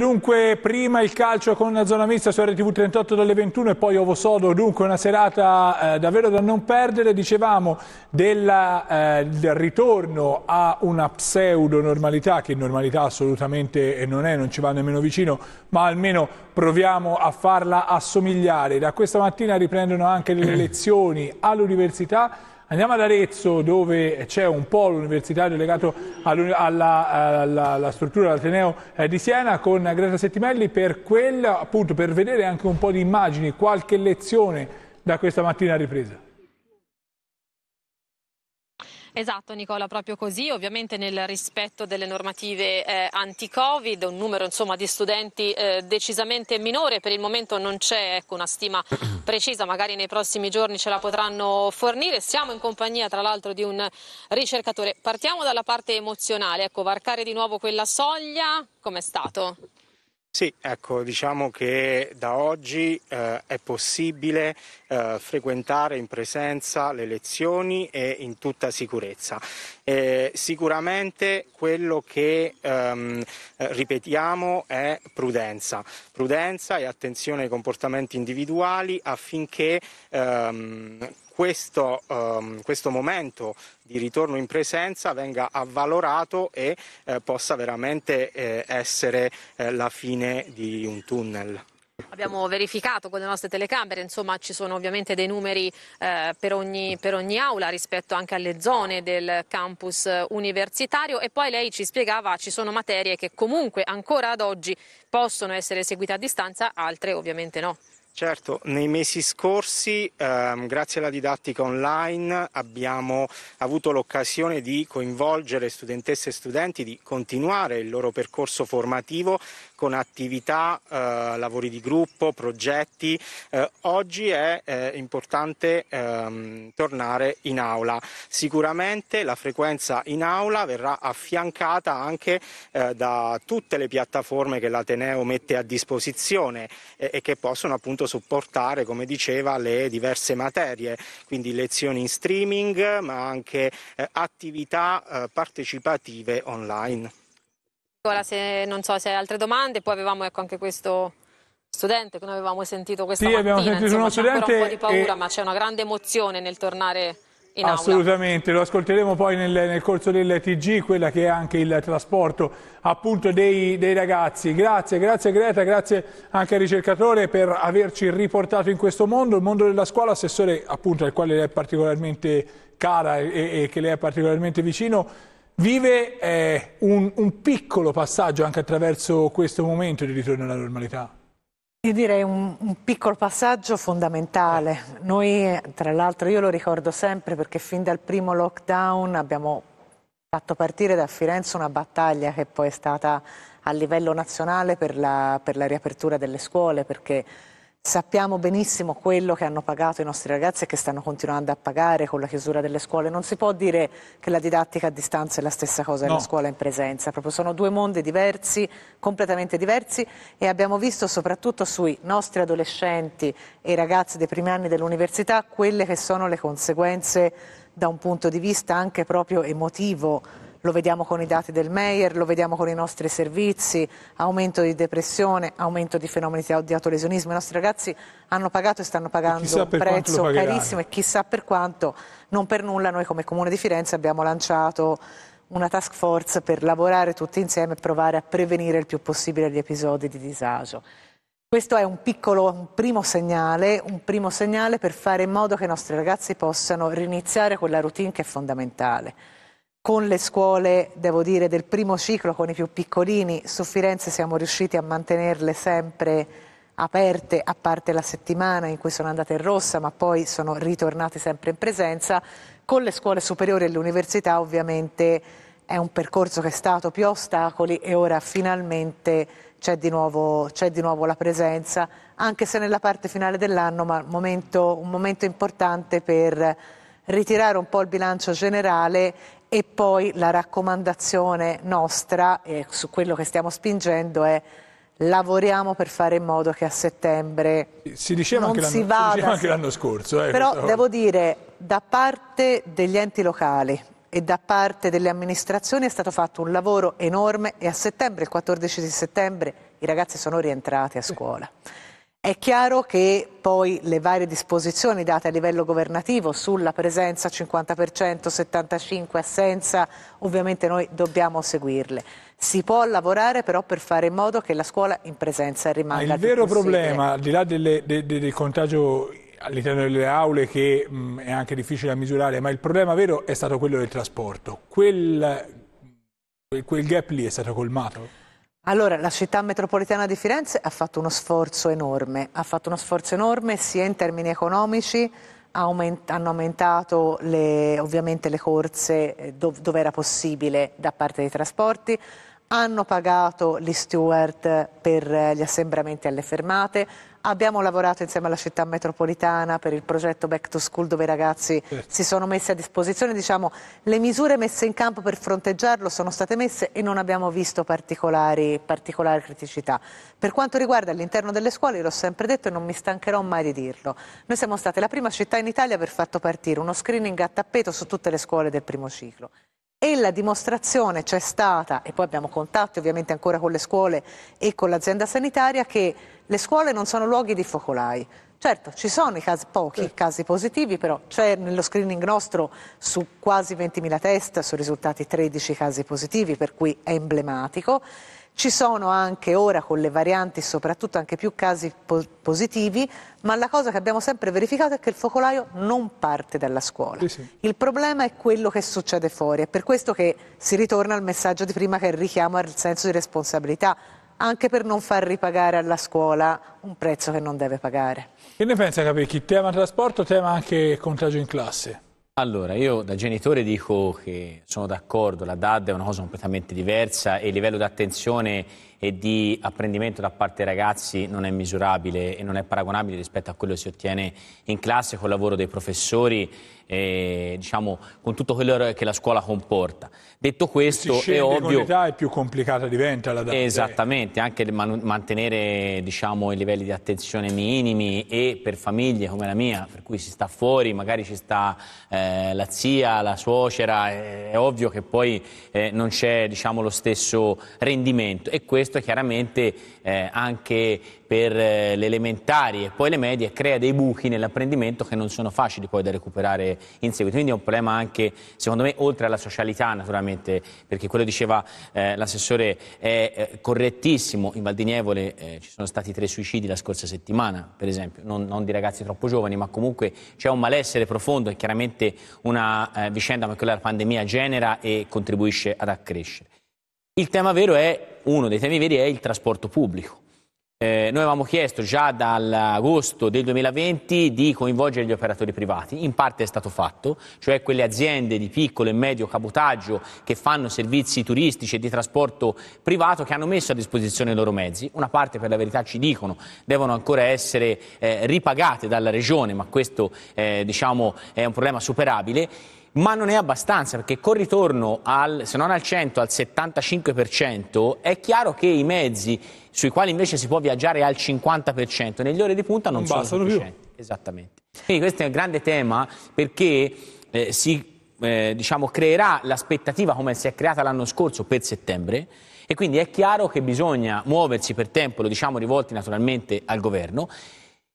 dunque prima il calcio con una zona mista su RTV 38 dalle 21 e poi Ovo Sodo, dunque una serata eh, davvero da non perdere, dicevamo della, eh, del ritorno a una pseudo normalità che normalità assolutamente non è, non ci va nemmeno vicino, ma almeno proviamo a farla assomigliare. Da questa mattina riprendono anche le lezioni all'università Andiamo ad Arezzo dove c'è un polo universitario legato all alla, alla, alla, struttura dell'Ateneo eh, di Siena con Greta Settimelli per, quel, appunto, per vedere anche un po' di immagini, qualche lezione da questa mattina ripresa. Esatto Nicola, proprio così, ovviamente nel rispetto delle normative eh, anti-Covid, un numero insomma, di studenti eh, decisamente minore, per il momento non c'è ecco, una stima precisa, magari nei prossimi giorni ce la potranno fornire, siamo in compagnia tra l'altro di un ricercatore. Partiamo dalla parte emozionale, ecco, varcare di nuovo quella soglia, com'è stato? Sì, ecco, diciamo che da oggi eh, è possibile eh, frequentare in presenza le lezioni e in tutta sicurezza. Eh, sicuramente quello che ehm, eh, ripetiamo è prudenza, prudenza e attenzione ai comportamenti individuali affinché ehm, questo, ehm, questo momento di ritorno in presenza venga avvalorato e eh, possa veramente eh, essere eh, la fine di un tunnel. Abbiamo verificato con le nostre telecamere, insomma ci sono ovviamente dei numeri eh, per, ogni, per, ogni, aula rispetto anche alle zone del campus universitario e poi lei ci spiegava ci sono materie che comunque ancora ad oggi possono essere eseguite a distanza, altre ovviamente no. Certo, nei mesi scorsi, ehm, grazie alla didattica online, abbiamo avuto l'occasione di coinvolgere studentesse e studenti, di continuare il loro percorso formativo con attività, eh, lavori di gruppo, progetti. Eh, oggi è eh, importante ehm, tornare in aula. Sicuramente la frequenza in aula verrà affiancata anche eh, da tutte le piattaforme che l'Ateneo mette a disposizione e, eh, e che possono appunto dovuto supportare, come diceva, le diverse materie, quindi lezioni in streaming ma anche eh, attività eh, partecipative online. Ora se non so se hai altre domande, poi avevamo ecco, anche questo studente che noi avevamo sentito questa sì, mattina, abbiamo sentito Insomma, uno studente c'è ancora un po' di paura e... ma c'è una grande emozione nel tornare in Assolutamente, aula. lo ascolteremo poi nel, nel, corso del TG, quella che è anche il trasporto appunto dei, dei, ragazzi. Grazie, grazie Greta, grazie anche al ricercatore per averci riportato in questo mondo, il mondo della scuola, assessore appunto al quale lei è particolarmente cara e, e che lei è particolarmente vicino vive eh, un, un piccolo passaggio anche attraverso questo momento di ritorno alla normalità? Io direi un, un, piccolo passaggio fondamentale. Noi, tra l'altro, io lo ricordo sempre perché fin dal primo lockdown abbiamo fatto partire da Firenze una battaglia che poi è stata a livello nazionale per la, per la riapertura delle scuole, perché Sappiamo benissimo quello che hanno pagato i nostri ragazzi e che stanno continuando a pagare con la chiusura delle scuole. Non si può dire che la didattica a distanza è la stessa cosa della no. scuola in presenza. Proprio sono due mondi diversi, completamente diversi e abbiamo visto soprattutto sui nostri adolescenti e ragazzi dei primi anni dell'università quelle che sono le conseguenze da un punto di vista anche proprio emotivo lo vediamo con i dati del Meyer, lo vediamo con i nostri servizi, aumento di depressione, aumento di fenomeni di autolesionismo. I nostri ragazzi hanno pagato e stanno pagando un prezzo carissimo e chissà per quanto, non per nulla noi come Comune di Firenze abbiamo lanciato una task force per lavorare tutti insieme e provare a prevenire il più possibile gli episodi di disagio. Questo è un piccolo, un primo segnale, un primo segnale per fare in modo che i nostri ragazzi possano riniziare quella routine che è fondamentale con le scuole, devo dire, del primo ciclo, con i più piccolini, su Firenze siamo riusciti a mantenerle sempre aperte, a parte la settimana in cui sono andate in rossa, ma poi sono ritornate sempre in presenza. Con le scuole superiori e l'università ovviamente è un percorso che è stato più a ostacoli e ora finalmente c'è di, di, nuovo la presenza, anche se nella parte finale dell'anno, ma un momento, un momento importante per ritirare un po' il bilancio generale e poi la raccomandazione nostra, e su quello che stiamo spingendo, è lavoriamo per fare in modo che a settembre si diceva non si vada. Si diceva anche l'anno scorso. Eh, però devo volta. dire, da parte degli enti locali e da parte delle amministrazioni è stato fatto un lavoro enorme e a settembre, il 14 settembre, i ragazzi sono rientrati a scuola. Eh. È chiaro che poi le varie disposizioni date a livello governativo sulla presenza 50%, 75% assenza, ovviamente noi dobbiamo seguirle. Si può lavorare però per fare in modo che la scuola in presenza rimanga. Ma il vero problema, eh. al di là delle, de, de, del contagio all'interno delle aule che mh, è anche difficile da misurare, ma il problema vero è stato quello del trasporto. Quel, quel gap lì è stato colmato? Allora, la città metropolitana di Firenze ha fatto uno sforzo enorme, ha fatto uno sforzo enorme sia in termini economici, aument hanno aumentato le, ovviamente le corse eh, dov dove era possibile da parte dei trasporti, hanno pagato gli steward per eh, gli assembramenti alle fermate, Abbiamo lavorato insieme alla città metropolitana per il progetto Back to School dove i ragazzi certo. si sono messi a disposizione. Diciamo, le misure messe in campo per fronteggiarlo sono state messe e non abbiamo visto particolari, particolari criticità. Per quanto riguarda l'interno delle scuole, l'ho sempre detto e non mi stancherò mai di dirlo. Noi siamo state la prima città in Italia per fatto partire uno screening a tappeto su tutte le scuole del primo ciclo e la dimostrazione c'è stata, e poi abbiamo contatti ovviamente ancora con le scuole e con l'azienda sanitaria, che le scuole non sono luoghi di focolai. Certo, ci sono i casi, pochi sì. casi positivi, però c'è nello screening nostro su quasi 20.000 test, sono risultati 13 casi positivi, per cui è emblematico. Ci sono anche ora con le varianti soprattutto anche più casi po positivi, ma la cosa che abbiamo sempre verificato è che il focolaio non parte dalla scuola. Sì, sì. Il problema è quello che succede fuori, è per questo che si ritorna al messaggio di prima che è il richiamo al senso di responsabilità anche per non far ripagare alla scuola un prezzo che non deve pagare. Che ne pensa Capicchi? Tema trasporto, tema anche contagio in classe? Allora, io da genitore dico che sono d'accordo, la DAD è una cosa completamente diversa e il livello di attenzione e di apprendimento da parte dei ragazzi non è misurabile e non è paragonabile rispetto a quello che si ottiene in classe col lavoro dei professori e, eh, diciamo, con tutto quello che la scuola comporta. Detto questo, è ovvio... l'età è più complicata diventa la data. Eh. Esattamente, anche mantenere diciamo, i livelli di attenzione minimi e per famiglie come la mia, per cui si sta fuori, magari ci sta eh, la zia, la suocera, è, eh, è ovvio che poi eh, non c'è diciamo, lo stesso rendimento e questo questo chiaramente eh, anche per eh, le elementari e poi le medie crea dei buchi nell'apprendimento che non sono facili poi da recuperare in seguito. Quindi è un problema anche, secondo me, oltre alla socialità naturalmente, perché quello diceva eh, l'assessore è eh, correttissimo. In Valdignevole eh, ci sono stati tre suicidi la scorsa settimana, per esempio, non, non di ragazzi troppo giovani, ma comunque c'è un malessere profondo e chiaramente una eh, vicenda come quella della pandemia genera e contribuisce ad accrescere. Il tema vero è uno dei temi veri è il trasporto pubblico. Eh, noi avevamo chiesto già dall'agosto del 2020 di coinvolgere gli operatori privati, in parte è stato fatto, cioè quelle aziende di piccolo e medio cabotaggio che fanno servizi turistici e di trasporto privato che hanno messo a disposizione i loro mezzi, una parte per la verità ci dicono devono ancora essere eh, ripagate dalla regione, ma questo eh, diciamo, è un problema superabile ma non è abbastanza perché col ritorno al, se non al 100 al 75% è chiaro che i mezzi sui quali invece si può viaggiare al 50% negli ore di punta non, non sono sufficienti. Più. Esattamente. Quindi questo è un grande tema perché eh, si eh, diciamo, creerà l'aspettativa come si è creata l'anno scorso per settembre e quindi è chiaro che bisogna muoversi per tempo, lo diciamo rivolti naturalmente al governo,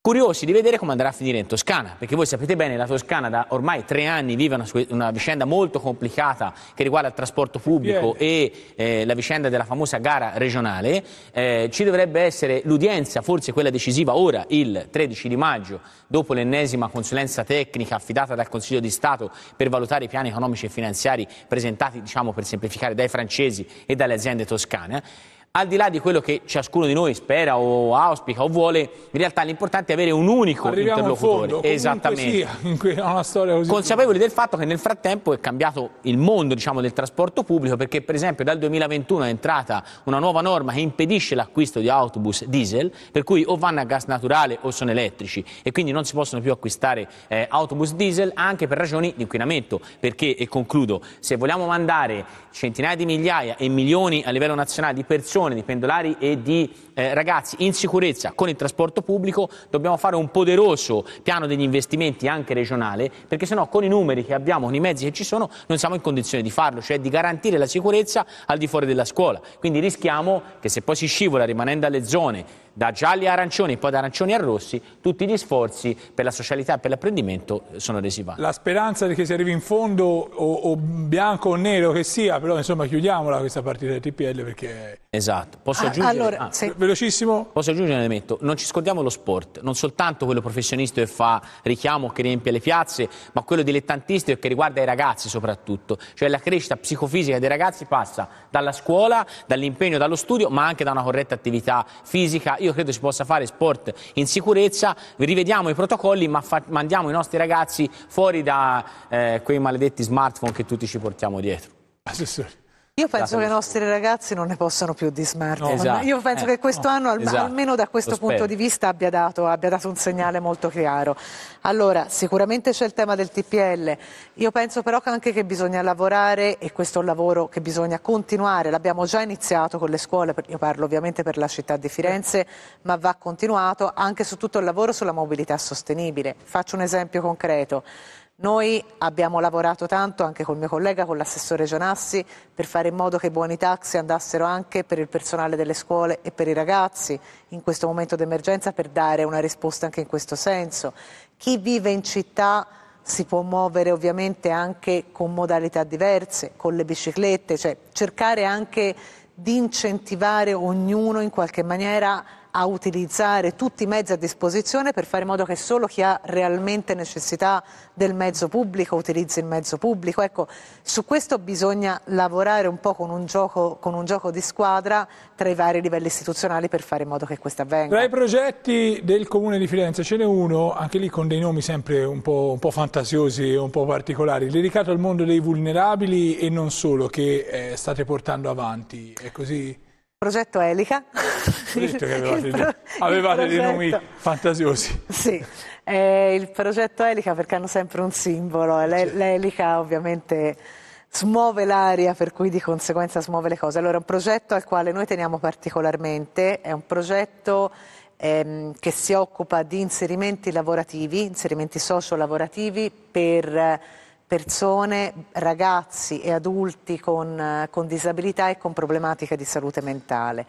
Curiosi di vedere come andrà a finire in Toscana, perché voi sapete bene che la Toscana da ormai tre anni vive una, una vicenda molto complicata che riguarda il trasporto pubblico e eh, la vicenda della famosa gara regionale. Eh, ci dovrebbe essere l'udienza, forse quella decisiva ora, il 13 di maggio, dopo l'ennesima consulenza tecnica affidata dal Consiglio di Stato per valutare i piani economici e finanziari presentati, diciamo per semplificare, dai francesi e dalle aziende toscane al di là di quello che ciascuno di noi spera o auspica o vuole, in realtà l'importante è avere un unico Arriviamo interlocutore. Fondo, Esattamente. Sia, Consapevoli del fatto che nel frattempo è cambiato il mondo diciamo, del trasporto pubblico, perché per esempio dal 2021 è entrata una nuova norma che impedisce l'acquisto di autobus diesel, per cui o vanno a gas naturale o sono elettrici e quindi non si possono più acquistare eh, autobus diesel anche per ragioni di inquinamento. Perché, e concludo, se vogliamo mandare centinaia di migliaia e milioni a livello nazionale di persone persone, di pendolari e di eh, ragazzi in sicurezza con il trasporto pubblico, dobbiamo fare un poderoso piano degli investimenti anche regionale, perché sennò con i numeri che abbiamo, con i mezzi che ci sono, non siamo in condizione di farlo, cioè di garantire la sicurezza al di fuori della scuola. Quindi rischiamo che se poi si scivola rimanendo alle zone da gialli a arancioni, e poi da arancioni a rossi, tutti gli sforzi per la socialità e per l'apprendimento eh, sono resi vani. La speranza che si arrivi in fondo, o, o, bianco o nero che sia, però insomma chiudiamola questa partita del TPL perché... Esatto, posso ah, aggiungere... Allora, ah, se... Velocissimo. Posso aggiungere un elemento, non ci scordiamo lo sport, non soltanto quello professionista che fa richiamo, che riempie le piazze, ma quello dilettantistico che riguarda i ragazzi soprattutto, cioè la crescita psicofisica dei ragazzi passa dalla scuola, dall'impegno, dallo studio, ma anche da una corretta attività fisica. Io io credo si possa fare sport in sicurezza, rivediamo i protocolli ma mandiamo i nostri ragazzi fuori da eh, quei maledetti smartphone che tutti ci portiamo dietro. Assessore. Ah, io penso che i nostri ragazzi non ne possano più di smartphone. No, esatto. Io penso eh, che questo no, anno, al, esatto. almeno da questo Lo punto spero. di vista, abbia dato, abbia dato, un segnale molto chiaro. Allora, sicuramente c'è il tema del TPL. Io penso però anche che bisogna lavorare, e questo è un lavoro che bisogna continuare. L'abbiamo già iniziato con le scuole, io parlo ovviamente per la città di Firenze, ma va continuato anche su tutto il lavoro sulla mobilità sostenibile. Faccio un esempio concreto. Noi abbiamo lavorato tanto anche col mio collega, con l'assessore Gionassi, per fare in modo che i buoni taxi andassero anche per il personale delle scuole e per i ragazzi in questo momento d'emergenza per dare una risposta anche in questo senso. Chi vive in città si può muovere ovviamente anche con modalità diverse, con le biciclette, cioè cercare anche di incentivare ognuno in qualche maniera a utilizzare tutti i mezzi a disposizione per fare in modo che solo chi ha realmente necessità del mezzo pubblico utilizzi il mezzo pubblico. Ecco, su questo bisogna lavorare un po' con un, gioco, con un gioco di squadra tra i vari livelli istituzionali per fare in modo che questo avvenga. Tra i progetti del Comune di Firenze ce n'è uno, anche lì con dei nomi sempre un po', un po fantasiosi e un po' particolari, dedicato al mondo dei vulnerabili e non solo, che eh, state portando avanti. È così? Progetto Elica. avevate, pro... avevate dei nomi fantasiosi. Sì, eh, il progetto Elica perché hanno sempre un simbolo. L'e- l'elica ovviamente smuove l'aria, per cui di conseguenza smuove le cose. Allora, è un progetto al quale noi teniamo particolarmente, è un progetto ehm, che si occupa di inserimenti lavorativi, inserimenti socio-lavorativi per persone, ragazzi e adulti con, eh, con disabilità e con problematiche di salute mentale.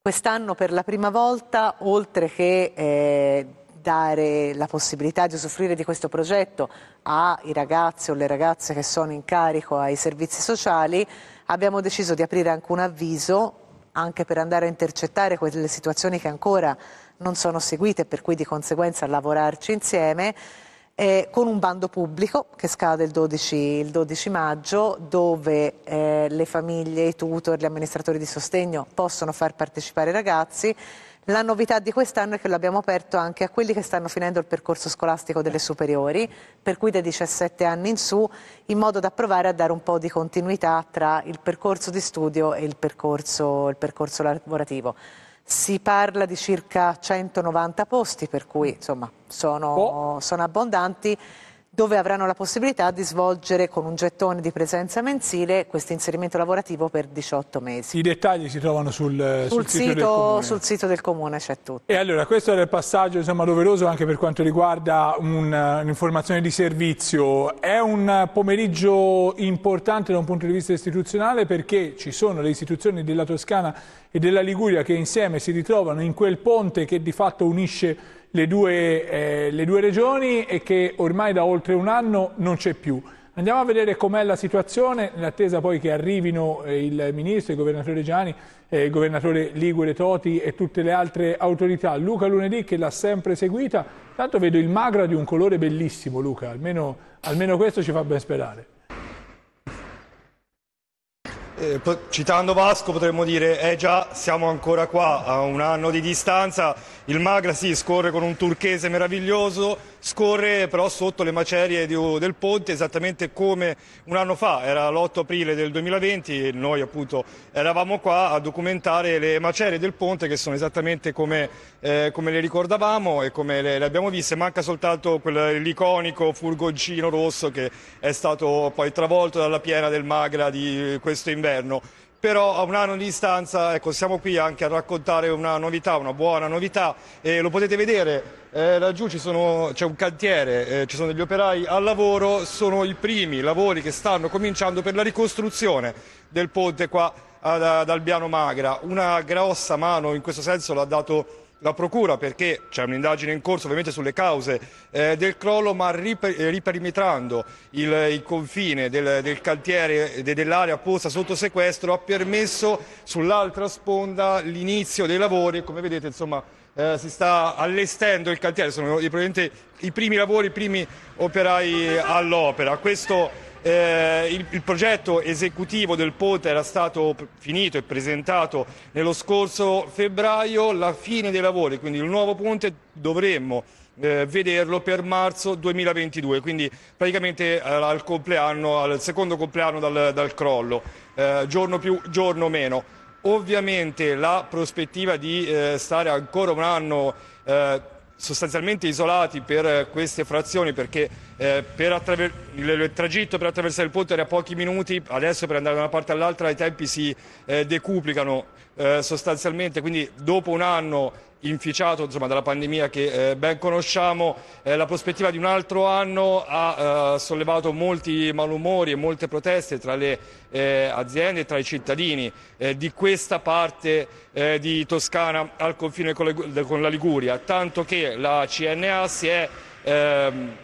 Quest'anno per la prima volta, oltre che eh, dare la possibilità di usufruire di questo progetto ai ragazzi o alle ragazze che sono in carico ai servizi sociali, abbiamo deciso di aprire anche un avviso anche per andare a intercettare quelle situazioni che ancora non sono seguite e per cui di conseguenza lavorarci insieme eh, con un bando pubblico che scade il 12, il 12 maggio dove eh, le famiglie, i tutor, gli amministratori di sostegno possono far partecipare i ragazzi. La novità di quest'anno è che l'abbiamo aperto anche a quelli che stanno finendo il percorso scolastico delle superiori, per cui dai 17 anni in su, in modo da provare a dare un po' di continuità tra il percorso di studio e il percorso, il percorso lavorativo. Si parla di circa 190 posti, per cui insomma, sono, oh. sono abbondanti dove avranno la possibilità di svolgere con un gettone di presenza mensile questo inserimento lavorativo per 18 mesi. I dettagli si trovano sul, eh, sul, sul, sito, sul sito, del comune. c'è tutto. E allora questo era il passaggio insomma, doveroso anche per quanto riguarda eh, un'informazione un di servizio. È un pomeriggio importante da un punto di vista istituzionale perché ci sono le istituzioni della Toscana e della Liguria che insieme si ritrovano in quel ponte che di fatto unisce le due, eh, le due regioni e che ormai da oltre un anno non c'è più. Andiamo a vedere com'è la situazione, in attesa poi che arrivino eh, il ministro, il governatore Gianni, eh, il governatore Ligure Toti e tutte le altre autorità. Luca lunedì che l'ha sempre seguita, tanto vedo il magra di un colore bellissimo Luca, almeno, almeno questo ci fa ben sperare eh, citando Vasco potremmo dire eh già siamo ancora qua a un anno di distanza, il Magra si sì, scorre con un turchese meraviglioso, scorre però sotto le macerie del ponte esattamente come un anno fa, era l'8 aprile del 2020 e noi appunto eravamo qua a documentare le macerie del ponte che sono esattamente come, eh, come le ricordavamo e come le, le abbiamo viste, manca soltanto quell'iconico furgoncino rosso che è stato poi travolto dalla piena del Magra di questo inverno però a un anno di distanza ecco, siamo qui anche a raccontare una novità, una buona novità e lo potete vedere eh, laggiù ci sono, c'è un cantiere, eh, ci sono degli operai al lavoro, sono i primi lavori che stanno cominciando per la ricostruzione del ponte qua ad, ad Albiano Magra, una grossa mano in questo senso l'ha dato la Procura perché c'è un'indagine in corso ovviamente sulle cause eh, del crollo, ma riper eh, riperimetrando il, il, confine del, del cantiere de, dell'area posta sotto sequestro ha permesso sull'altra sponda l'inizio dei lavori e come vedete insomma eh, si sta allestendo il cantiere, sono i, i primi lavori, i primi operai all'opera. Questo eh, il, il, progetto esecutivo del ponte era stato finito e presentato nello scorso febbraio, la fine dei lavori, quindi il nuovo ponte dovremmo eh, vederlo per marzo 2022, quindi praticamente eh, al compleanno, al secondo compleanno dal, dal crollo, eh, giorno più, giorno meno. Ovviamente la prospettiva di eh, stare ancora un anno eh, sostanzialmente isolati per eh, queste frazioni perché eh, per attraver- il, tragitto per attraversare il ponte era pochi minuti, adesso per andare da una parte all'altra i tempi si eh, decuplicano eh, sostanzialmente, quindi dopo un anno inficiato insomma, dalla pandemia che eh, ben conosciamo, eh, la prospettiva di un altro anno ha eh, sollevato molti malumori e molte proteste tra le eh, aziende e tra i cittadini eh, di questa parte eh, di Toscana al confine con, le, con, la Liguria, tanto che la CNA si è, ehm,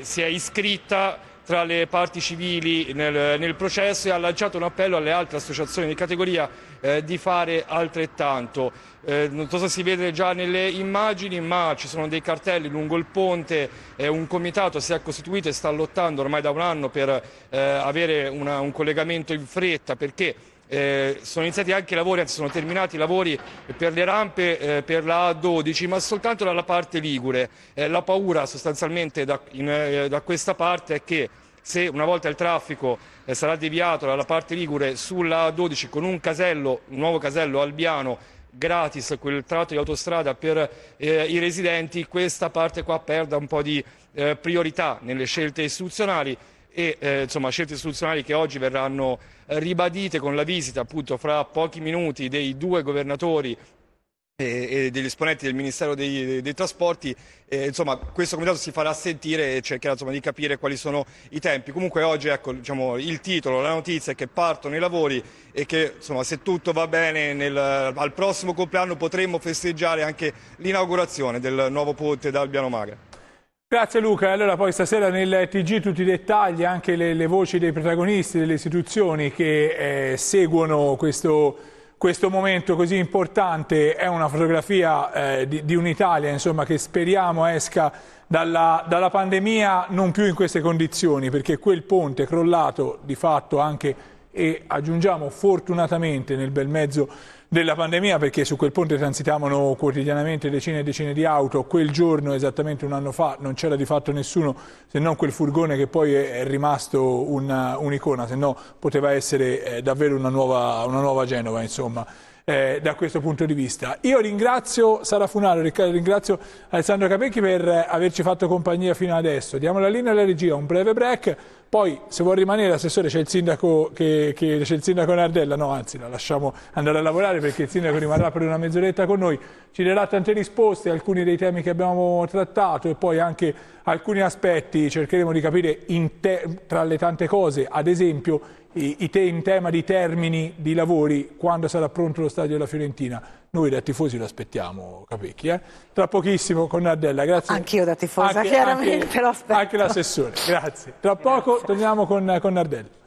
si è iscritta tra le parti civili nel, nel, processo e ha lanciato un appello alle altre associazioni di categoria eh, di fare altrettanto. Eh, non so se si vede già nelle immagini, ma ci sono dei cartelli lungo il ponte, eh, un comitato si è costituito e sta lottando ormai da un anno per eh, avere una, un collegamento in fretta perché eh, sono iniziati anche i lavori, anzi sono terminati i lavori per le rampe eh, per la A12, ma soltanto dalla parte ligure. Eh, la paura sostanzialmente da, in, eh, da questa parte è che se una volta il traffico eh, sarà deviato dalla parte ligure sulla A12 con un casello, un nuovo casello albiano gratis quel tratto di autostrada per eh, i residenti, questa parte qua perda un po' di eh, priorità nelle scelte istituzionali e eh, insomma, scelte istituzionali che oggi verranno eh, ribadite con la visita appunto fra pochi minuti dei due governatori eh, e, degli esponenti del Ministero dei, dei Trasporti, eh, insomma questo comitato si farà sentire e cercherà insomma, di capire quali sono i tempi. Comunque oggi ecco, diciamo, il titolo, la notizia è che partono i lavori e che insomma, se tutto va bene nel, al prossimo compleanno potremmo festeggiare anche l'inaugurazione del nuovo ponte da Albiano Magra. Grazie Luca, allora poi stasera nel TG tutti i dettagli, anche le, le voci dei protagonisti, delle istituzioni che eh, seguono questo, questo, momento così importante, è una fotografia eh, di, di un'Italia che speriamo esca dalla, dalla pandemia non più in queste condizioni, perché quel ponte crollato di fatto anche e aggiungiamo fortunatamente nel bel mezzo della pandemia perché su quel ponte transitavano quotidianamente decine e decine di auto, quel giorno esattamente un anno fa non c'era di fatto nessuno se non quel furgone che poi è rimasto un'icona, un se no poteva essere eh, davvero una nuova, una nuova Genova insomma. Eh, da questo punto di vista. Io ringrazio Sara Funaro, Riccardo, ringrazio Alessandro Capecchi per eh, averci fatto compagnia fino adesso. Diamo la linea alla regia, un breve break, poi se vuol rimanere assessore c'è il, sindaco che, che, c'è il sindaco Nardella, no anzi la lasciamo andare a lavorare perché il sindaco rimarrà per una mezz'oretta con noi, ci darà tante risposte, alcuni dei temi che abbiamo trattato e poi anche alcuni aspetti cercheremo di capire te, tra le tante cose, ad esempio in tema di termini di lavori quando sarà pronto lo stadio della Fiorentina. Noi da tifosi lo aspettiamo, Capecchi. Eh? Tra pochissimo con Nardella, grazie. Anch'io da tifosa, anche, chiaramente anche, lo aspetto. Anche l'assessore, grazie. Tra grazie. poco torniamo con, con Nardella.